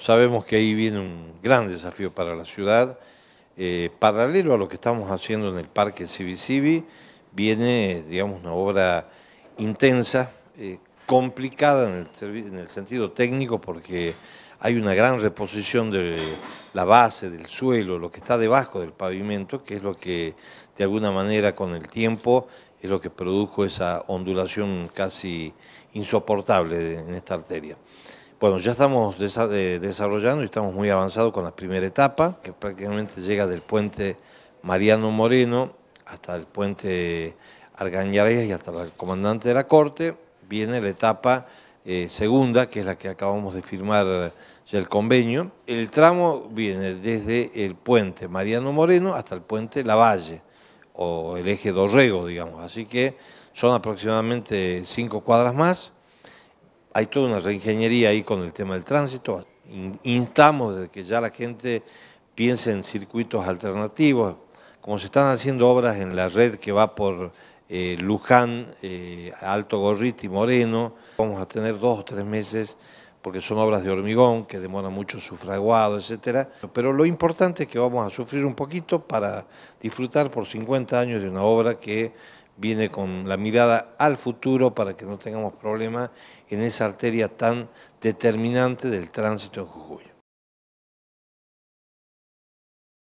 Sabemos que ahí viene un gran desafío para la ciudad. Eh, paralelo a lo que estamos haciendo en el Parque Civicivi, viene, digamos, una obra intensa, eh, complicada en el, sentido técnico porque hay una gran reposición de la base, del suelo, lo que está debajo del pavimento, que es lo que de alguna manera con el tiempo es lo que produjo esa ondulación casi insoportable en esta arteria. Bueno, ya estamos desarrollando y estamos muy avanzados con la primera etapa, que prácticamente llega del puente Mariano Moreno hasta el puente Argañarías y hasta el comandante de la Corte. Viene la etapa eh, segunda, que es la que acabamos de firmar el convenio. El tramo viene desde el puente Mariano Moreno hasta el puente Lavalle, o el eje Dorrego, digamos. Así que son aproximadamente cinco cuadras más hay toda una reingeniería ahí con el tema del tránsito. Instamos desde que ya la gente piense en circuitos alternativos, como se están haciendo obras en la red que va por eh, Luján, eh, Alto Gorriti, Moreno, vamos a tener dos o tres meses porque son obras de hormigón que demoran mucho su fraguado, etc. Pero lo importante es que vamos a sufrir un poquito para disfrutar por 50 años de una obra que viene con la mirada al futuro para que no tengamos problemas en esa arteria tan determinante del tránsito en Jujuy.